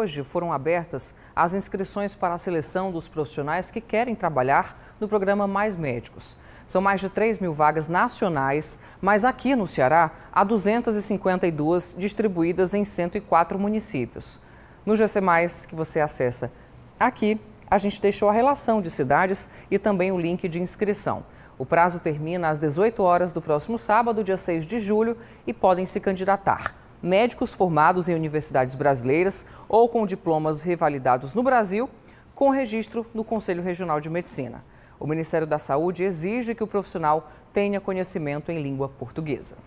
hoje foram abertas as inscrições para a seleção dos profissionais que querem trabalhar no programa Mais Médicos. São mais de 3 mil vagas nacionais, mas aqui no Ceará há 252 distribuídas em 104 municípios. No GC Mais, que você acessa aqui, a gente deixou a relação de cidades e também o link de inscrição. O prazo termina às 18 horas do próximo sábado, dia 6 de julho, e podem se candidatar médicos formados em universidades brasileiras ou com diplomas revalidados no Brasil, com registro no Conselho Regional de Medicina. O Ministério da Saúde exige que o profissional tenha conhecimento em língua portuguesa.